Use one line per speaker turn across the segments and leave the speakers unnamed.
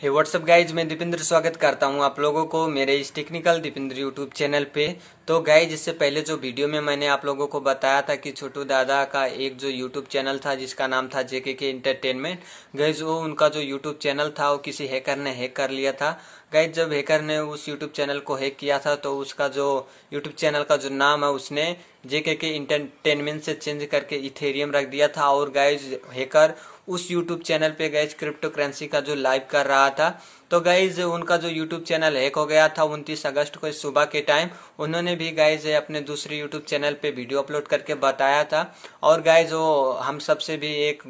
हे what's up guys मैं दीपेंद्र स्वागत करता हूँ आप लोगों को मेरे इस टेक्निकल दीपेंद्र यूट्यूब चैनल पे तो गाइज इससे पहले जो वीडियो में मैंने आप लोगों को बताया था कि छोटू दादा का एक जो यूट्यूब चैनल था जिसका नाम था जेके के इंटरटेनमेंट गाइज वो उनका जो यूट्यूब चैनल था वो किसी हैकर ने हैक कर लिया था गाइज जब हैकर ने उस यूट्यूब चैनल को हैक किया था तो उसका जो यूट्यूब चैनल का जो नाम है उसने जेके के इंटरटेनमेंट से चेंज करके इथेरियम रख दिया था और गाइज हैकर उस यूट्यूब चैनल पे गए क्रिप्टो करेंसी का जो लाइव कर रहा था तो गाइज उनका जो यूट्यूब चैनल हैक हो गया था उनतीस अगस्त को सुबह के टाइम उन्होंने भी गाइज अपने दूसरे यूट्यूब चैनल पे वीडियो अपलोड करके बताया था और गाइज वो हम सबसे भी एक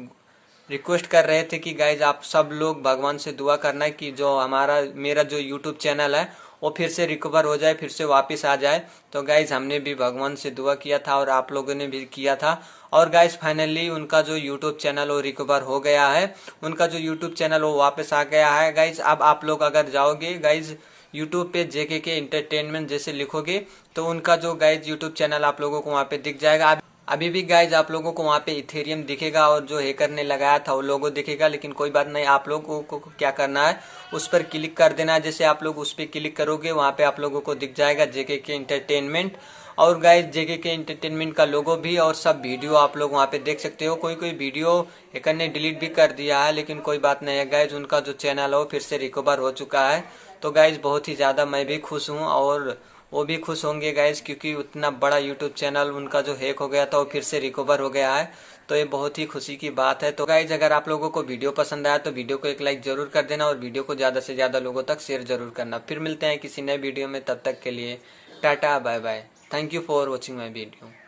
रिक्वेस्ट कर रहे थे कि गाइज आप सब लोग भगवान से दुआ करना कि जो हमारा मेरा जो यूट्यूब चैनल है वो फिर से रिकवर हो जाए फिर से वापस आ जाए तो गाइज हमने भी भगवान से दुआ किया था और आप लोगों ने भी किया था और गाइज फाइनली उनका जो यूट्यूब चैनल वो रिकवर हो गया है उनका जो यूट्यूब चैनल वो वापस आ गया है गाइज अब आप लोग अगर जाओगे गाइज यूट्यूब पे जेके के इंटरटेनमेंट जैसे लिखोगे तो उनका जो गाइज यूट्यूब चैनल आप लोगों को वहाँ पे दिख जाएगा अभी भी गाइज आप लोगों को वहाँ पे इथेरियम दिखेगा और जो हैकर ने लगाया था वो लोगो दिखेगा लेकिन कोई बात नहीं आप लोगों को क्या करना है उस पर क्लिक कर देना है जैसे आप लोग उस पर क्लिक करोगे वहाँ पे आप लोगों को दिख जाएगा जेके के इंटरटेनमेंट और गाइज जेके के इंटरटेनमेंट का लोगो भी और सब वीडियो आप लोग वहाँ पे देख सकते हो कोई कोई वीडियो हैकर ने डिलीट भी कर दिया है लेकिन कोई बात नहीं है गाइज उनका जो चैनल है वो फिर से रिकवर हो चुका है तो गाइज बहुत ही ज़्यादा मैं भी खुश हूँ और वो भी खुश होंगे गाइज क्योंकि उतना बड़ा यूट्यूब चैनल उनका जो हैक हो गया था वो फिर से रिकवर हो गया है तो ये बहुत ही खुशी की बात है तो गाइज अगर आप लोगों को वीडियो पसंद आया तो वीडियो को एक लाइक जरूर कर देना और वीडियो को ज़्यादा से ज़्यादा लोगों तक शेयर जरूर करना फिर मिलते हैं किसी नए वीडियो में तब तक के लिए tata bye bye thank you for watching my video